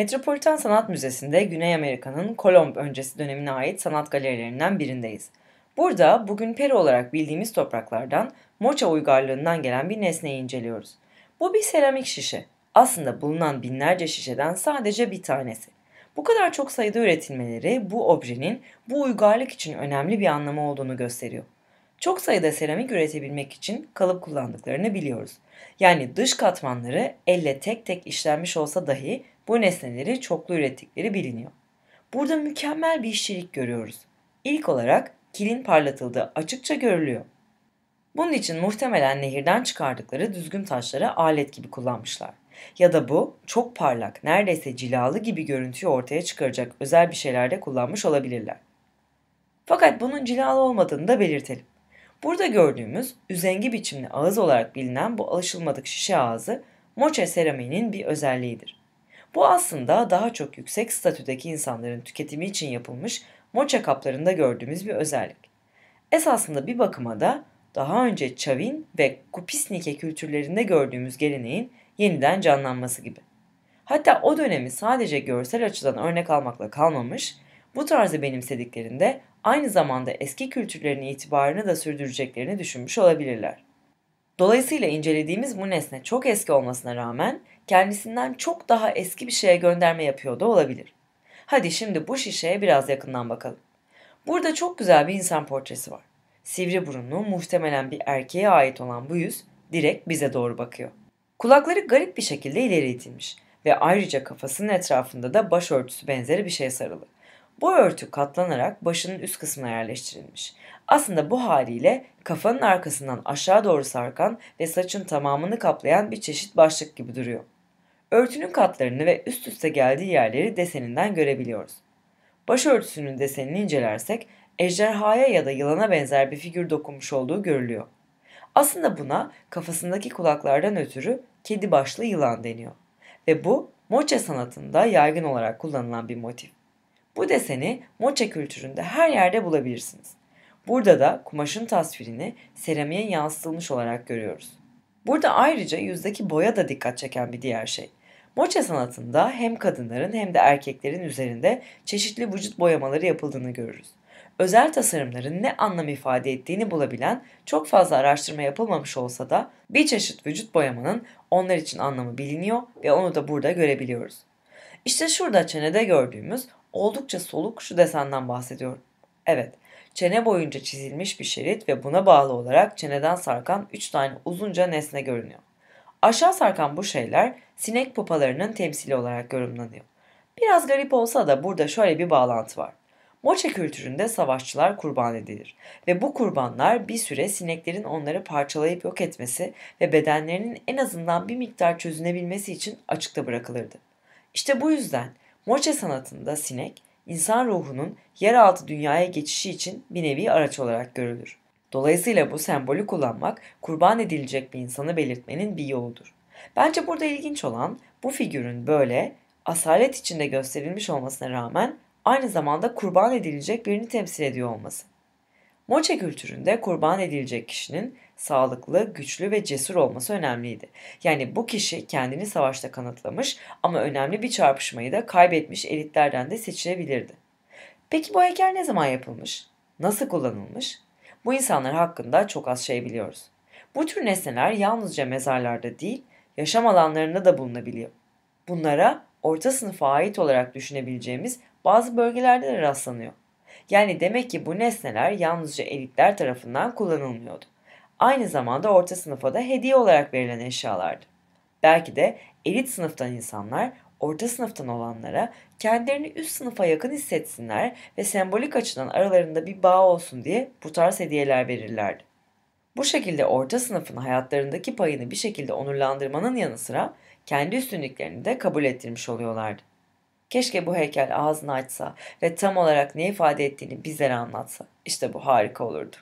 Metropolitan Sanat Müzesi'nde Güney Amerika'nın Kolomb öncesi dönemine ait sanat galerilerinden birindeyiz. Burada bugün Peri olarak bildiğimiz topraklardan Moça uygarlığından gelen bir nesneyi inceliyoruz. Bu bir seramik şişe. Aslında bulunan binlerce şişeden sadece bir tanesi. Bu kadar çok sayıda üretilmeleri bu objenin bu uygarlık için önemli bir anlamı olduğunu gösteriyor. Çok sayıda seramik üretebilmek için kalıp kullandıklarını biliyoruz. Yani dış katmanları elle tek tek işlenmiş olsa dahi bu nesneleri çoklu ürettikleri biliniyor. Burada mükemmel bir işçilik görüyoruz. İlk olarak kilin parlatıldığı açıkça görülüyor. Bunun için muhtemelen nehirden çıkardıkları düzgün taşları alet gibi kullanmışlar. Ya da bu çok parlak, neredeyse cilalı gibi görüntüyü ortaya çıkaracak özel bir şeylerde kullanmış olabilirler. Fakat bunun cilalı olmadığını da belirtelim. Burada gördüğümüz üzengi biçimli ağız olarak bilinen bu alışılmadık şişe ağzı moçe seramiğinin bir özelliğidir. Bu aslında daha çok yüksek statüdeki insanların tüketimi için yapılmış moça kaplarında gördüğümüz bir özellik. Esasında bir bakıma da daha önce Çavin ve Kupisnike kültürlerinde gördüğümüz geleneğin yeniden canlanması gibi. Hatta o dönemi sadece görsel açıdan örnek almakla kalmamış, bu tarzı benimsediklerinde aynı zamanda eski kültürlerin itibarını da sürdüreceklerini düşünmüş olabilirler. Dolayısıyla incelediğimiz bu nesne çok eski olmasına rağmen kendisinden çok daha eski bir şeye gönderme yapıyor da olabilir. Hadi şimdi bu şişeye biraz yakından bakalım. Burada çok güzel bir insan portresi var. Sivri burunlu, muhtemelen bir erkeğe ait olan bu yüz direkt bize doğru bakıyor. Kulakları garip bir şekilde ileri itilmiş ve ayrıca kafasının etrafında da başörtüsü benzeri bir şey sarılı. Bu örtü katlanarak başının üst kısmına yerleştirilmiş. Aslında bu haliyle kafanın arkasından aşağı doğru sarkan ve saçın tamamını kaplayan bir çeşit başlık gibi duruyor. Örtünün katlarını ve üst üste geldiği yerleri deseninden görebiliyoruz. Başörtüsünün desenini incelersek ejderhaya ya da yılana benzer bir figür dokunmuş olduğu görülüyor. Aslında buna kafasındaki kulaklardan ötürü kedi başlı yılan deniyor. Ve bu moça sanatında yaygın olarak kullanılan bir motif. Bu deseni moça kültüründe her yerde bulabilirsiniz. Burada da kumaşın tasvirini seramiğe yansıtılmış olarak görüyoruz. Burada ayrıca yüzdeki boya da dikkat çeken bir diğer şey. Moça sanatında hem kadınların hem de erkeklerin üzerinde çeşitli vücut boyamaları yapıldığını görürüz. Özel tasarımların ne anlam ifade ettiğini bulabilen çok fazla araştırma yapılmamış olsa da bir çeşit vücut boyamanın onlar için anlamı biliniyor ve onu da burada görebiliyoruz. İşte şurada çenede gördüğümüz Oldukça soluk şu desenden bahsediyorum. Evet, çene boyunca çizilmiş bir şerit ve buna bağlı olarak çeneden sarkan 3 tane uzunca nesne görünüyor. Aşağı sarkan bu şeyler sinek pupalarının temsili olarak yorumlanıyor. Biraz garip olsa da burada şöyle bir bağlantı var. Moçe kültüründe savaşçılar kurban edilir ve bu kurbanlar bir süre sineklerin onları parçalayıp yok etmesi ve bedenlerinin en azından bir miktar çözünebilmesi için açıkta bırakılırdı. İşte bu yüzden Moçe sanatında sinek, insan ruhunun yeraltı dünyaya geçişi için bir nevi araç olarak görülür. Dolayısıyla bu sembolü kullanmak kurban edilecek bir insanı belirtmenin bir yoludur. Bence burada ilginç olan bu figürün böyle asalet içinde gösterilmiş olmasına rağmen aynı zamanda kurban edilecek birini temsil ediyor olması. Moçe kültüründe kurban edilecek kişinin sağlıklı, güçlü ve cesur olması önemliydi. Yani bu kişi kendini savaşta kanıtlamış ama önemli bir çarpışmayı da kaybetmiş elitlerden de seçilebilirdi. Peki bu heykel ne zaman yapılmış? Nasıl kullanılmış? Bu insanlar hakkında çok az şey biliyoruz. Bu tür nesneler yalnızca mezarlarda değil, yaşam alanlarında da bulunabiliyor. Bunlara orta sınıfa ait olarak düşünebileceğimiz bazı bölgelerde de rastlanıyor. Yani demek ki bu nesneler yalnızca elitler tarafından kullanılmıyordu. Aynı zamanda orta sınıfa da hediye olarak verilen eşyalardı. Belki de elit sınıftan insanlar orta sınıftan olanlara kendilerini üst sınıfa yakın hissetsinler ve sembolik açıdan aralarında bir bağ olsun diye bu tarz hediyeler verirlerdi. Bu şekilde orta sınıfın hayatlarındaki payını bir şekilde onurlandırmanın yanı sıra kendi üstünlüklerini de kabul ettirmiş oluyorlardı. Keşke bu heykel ağzını açsa ve tam olarak ne ifade ettiğini bizlere anlatsa. İşte bu harika olurdu.